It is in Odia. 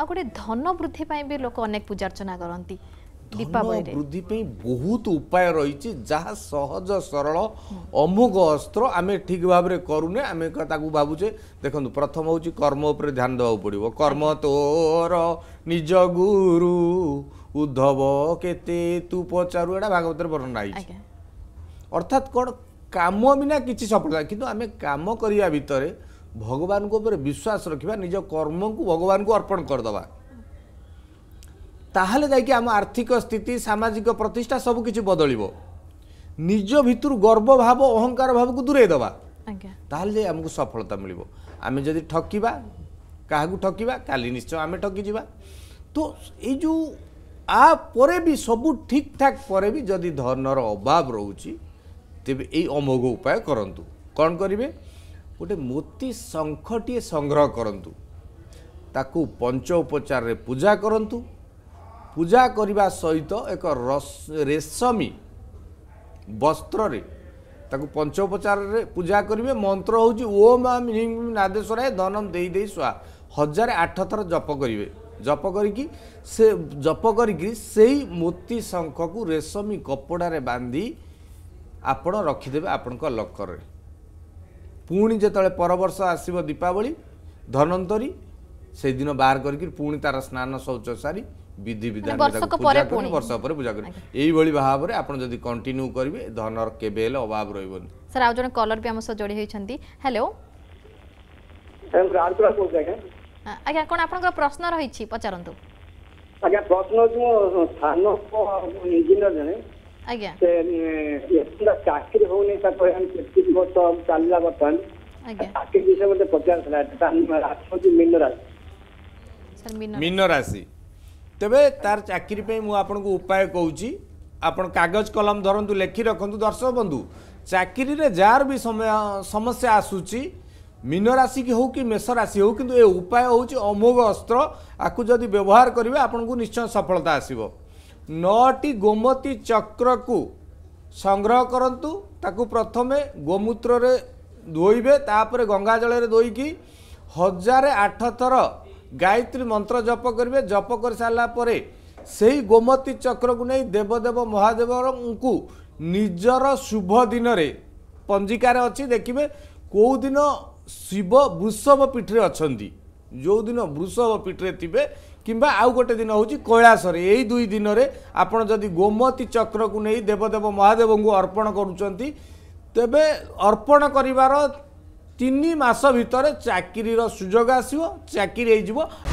ଆଉ ଗୋଟେ ଧନ ବୃଦ୍ଧି ପାଇଁ ବି ଲୋକ ଅନେକ ପୂଜାର୍ଚ୍ଚନା କରନ୍ତି ଦୀପାବଳିରେ ବୃଦ୍ଧି ପାଇଁ ବହୁତ ଉପାୟ ରହିଛି ଯାହା ସହଜ ସରଳ ଅମୁକ ଅସ୍ତ୍ର ଆମେ ଠିକ୍ ଭାବରେ କରୁନେ ଆମେ ତାକୁ ଭାବୁଛେ ଦେଖନ୍ତୁ ପ୍ରଥମ ହେଉଛି କର୍ମ ଉପରେ ଧ୍ୟାନ ଦେବାକୁ ପଡ଼ିବ କର୍ମ ତୋର ନିଜ ଗୁରୁ ଉଦ୍ଧବ କେତେ ତୁ ପଚାରୁ ଏଇଟା ଭାଗବତରେ ବର୍ଣ୍ଣନା ହେଇଛି ଅର୍ଥାତ୍ କ'ଣ କାମ ବିନା କିଛି ସଫଳତା କିନ୍ତୁ ଆମେ କାମ କରିବା ଭିତରେ ଭଗବାନଙ୍କ ଉପରେ ବିଶ୍ୱାସ ରଖିବା ନିଜ କର୍ମକୁ ଭଗବାନଙ୍କୁ ଅର୍ପଣ କରିଦେବା ତାହେଲେ ଯାଇକି ଆମ ଆର୍ଥିକ ସ୍ଥିତି ସାମାଜିକ ପ୍ରତିଷ୍ଠା ସବୁ କିଛି ବଦଳିବ ନିଜ ଭିତରୁ ଗର୍ବ ଭାବ ଅହଙ୍କାର ଭାବକୁ ଦୂରେଇ ଦେବା ତାହେଲେ ଯାଇ ଆମକୁ ସଫଳତା ମିଳିବ ଆମେ ଯଦି ଠକିବା କାହାକୁ ଠକିବା କାଲି ନିଶ୍ଚୟ ଆମେ ଠକିଯିବା ତ ଏଇ ଯେଉଁ ଆ ପରେ ବି ସବୁ ଠିକ୍ଠାକ୍ ପରେ ବି ଯଦି ଧନର ଅଭାବ ରହୁଛି ତେବେ ଏଇ ଅମୋଘ ଉପାୟ କରନ୍ତୁ କ'ଣ କରିବେ ଗୋଟେ ମୋତି ଶଙ୍ଖଟିଏ ସଂଗ୍ରହ କରନ୍ତୁ ତାକୁ ପଞ୍ଚ ଉପଚାରରେ ପୂଜା କରନ୍ତୁ ପୂଜା କରିବା ସହିତ ଏକ ରେଶମୀ ବସ୍ତ୍ରରେ ତାକୁ ପଞ୍ଚୋପଚାରରେ ପୂଜା କରିବେ ମନ୍ତ୍ର ହେଉଛି ଓମ୍ ଆମ ହିମ୍ ନାଦେଶ୍ୱରାଏ ଧନମ୍ ଦେଇ ଦେଇ ସୁହା ହଜାରେ ଆଠ ଥର ଜପ କରିବେ ଜପ କରିକି ସେ ଜପ କରିକି ସେଇ ମୋତି ଶଙ୍ଖକୁ ରେଶମୀ କପଡ଼ାରେ ବାନ୍ଧି ଆପଣ ରଖିଦେବେ ଆପଣଙ୍କ ଲକର୍ରେ ପୁଣି ଯେତେବେଳେ ପରବର୍ଷ ଆସିବ ଦୀପାବଳି ଧନନ୍ତରୀ ସେଦିନ ବାହାର କରିକି ପୁଣି ତାର ସ୍ନାନ ଶୌଚ ସାରି ବିଧିବିଧାନ ବର୍ଷ ପରେ ପୂଜା କରିବେ ଏଇଭଳି ଭାବରେ ଆପଣ ଯଦି କଣ୍ଟିନ୍ୟୁ କରିବେ ଧନର କେବେ ହେଲେ ଅଭାବ ରହିବନି ସାର୍ ଆଉ ଜଣେ କଲର ବି ଆମ ସହ ଯୋଡ଼ି ହୋଇଛନ୍ତି ହ୍ୟାଲୋ ଆଜ୍ଞା କ'ଣ ଆପଣଙ୍କର ପ୍ରଶ୍ନ ରହିଛି ପଚାରନ୍ତୁ ଆଜ୍ଞା ପ୍ରଶ୍ନ ହେଉଛି ମୋ ସାନ ଇଞ୍ଜିନିୟର ଜଣେ ଆଜ୍ଞା ସେ ଚାକିରି ହଉନି ତାପରେ ତେତିଶ ବର୍ଷ ଚାଲିଲା ବର୍ତ୍ତମାନ ଚାକିରି ବିଷୟ ମୋତେ ପଚାରିଥିଲା ରାଶି ହେଉଛି ମୀନ ରାଶି ମୀନ ରାଶି ତେବେ ତାର ଚାକିରି ପାଇଁ ମୁଁ ଆପଣଙ୍କୁ ଉପାୟ କହୁଛି ଆପଣ କାଗଜ କଲମ ଧରନ୍ତୁ ଲେଖି ରଖନ୍ତୁ ଦର୍ଶକ ବନ୍ଧୁ ଚାକିରିରେ ଯାହାର ବି ସମସ୍ୟା ଆସୁଛି মীন রাশি হোক কি মেষ রাশি হোক কিন্তু এ উপায় হচ্ছে অমোঘ অস্ত্র আকু যদি ব্যবহার করবে আপনার নিশ্চয় সফলতা আসবে ନଅଟି ଗୋମତୀ ଚକ୍ରକୁ ସଂଗ୍ରହ କରନ୍ତୁ ତାକୁ ପ୍ରଥମେ ଗୋମୂତ୍ରରେ ଧୋଇବେ ତାପରେ ଗଙ୍ଗା ଜଳରେ ଧୋଇକି ହଜାରେ ଆଠ ଥର ଗାୟତ୍ରୀ ମନ୍ତ୍ର ଜପ କରିବେ ଜପ କରିସାରିଲା ପରେ ସେହି ଗୋମତୀ ଚକ୍ରକୁ ନେଇ ଦେବଦେବ ମହାଦେବଙ୍କୁ ନିଜର ଶୁଭ ଦିନରେ ପଞ୍ଜିକାରେ ଅଛି ଦେଖିବେ କେଉଁଦିନ ଶିବ ବୃଷଭ ପୀଠରେ ଅଛନ୍ତି ଯେଉଁଦିନ ବୃଷଭ ପୀଠରେ ଥିବେ କିମ୍ବା ଆଉ ଗୋଟେ ଦିନ ହେଉଛି କୈଳାସରେ ଏହି ଦୁଇ ଦିନରେ ଆପଣ ଯଦି ଗୋମତୀ ଚକ୍ରକୁ ନେଇ ଦେବଦେବ ମହାଦେବଙ୍କୁ ଅର୍ପଣ କରୁଛନ୍ତି ତେବେ ଅର୍ପଣ କରିବାର ତିନି ମାସ ଭିତରେ ଚାକିରିର ସୁଯୋଗ ଆସିବ ଚାକିରି ହେଇଯିବ